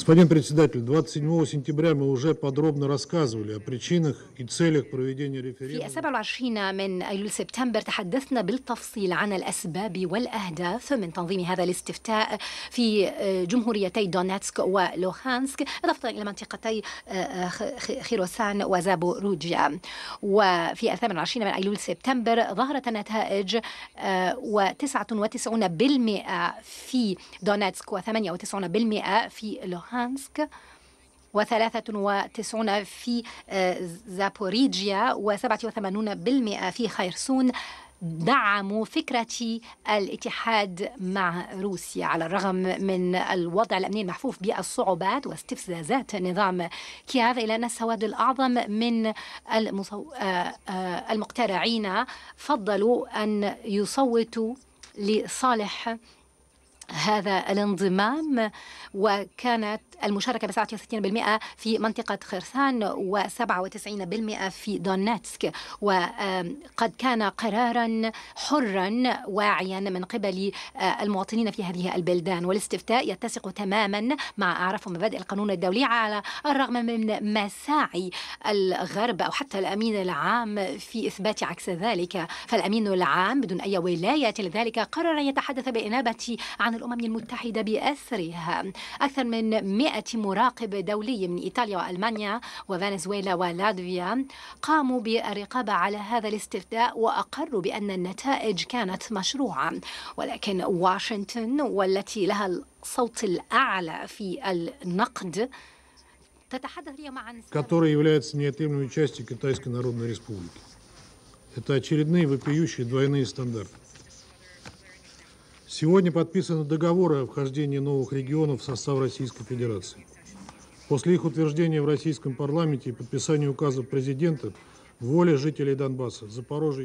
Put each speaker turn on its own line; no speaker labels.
Господин председатель, 27 сентября мы уже подробно рассказывали о причинах и целях проведения референдума. في
27 من أيلول سبتمبر تحدثنا بالتفصيل عن الأسباب والأهداف من تنظيم هذا الاستفتاء في آه، جمهوريتي دونيتسك ولوهانسك إضافة إلى منطقتي آه، آه، خيروسان وزابوروجيا وفي 28 من أيلول سبتمبر ظهرت النتائج و99% في دونيتسك و98% في لوهانسك لوهانسك و93 في آه، زابوريجيا و87% في خيرسون دعموا فكرة الاتحاد مع روسيا على الرغم من الوضع الأمني المحفوف بالصعوبات واستفزازات نظام كييف إلا أن السواد الأعظم من المصو... آه، آه، المقترعين فضلوا أن يصوتوا لصالح هذا الانضمام وكانت المشاركة ب 69% في منطقة خرسان و97% في دونتسك وقد كان قرارا حرا واعيا من قبل آه، المواطنين في هذه البلدان والاستفتاء يتسق تماما مع أعراف مبادئ القانون الدولي على الرغم من مساعي الغرب أو حتى الأمين العام في إثبات عكس ذلك فالأمين العام بدون أي ولاية لذلك قرر يتحدث بإنابة عن الأمم المتحدة بأسرها أكثر من 100 مراقب دولي من إيطاليا وألمانيا وفنزويلا ولاتفيا قاموا بالرقابة على هذا الاستفتاء وأقروا بأن النتائج كانت مشروعة ولكن واشنطن والتي لها الصوت الأعلى في النقد
который является неотъемлемой частью Китайской Народной Республики. Это очередные вопиющие двойные стандарты. Сегодня подписаны договоры о вхождении новых регионов в состав Российской Федерации. После их утверждения в российском парламенте и подписания указа президента воля жителей Донбасса, Запорожья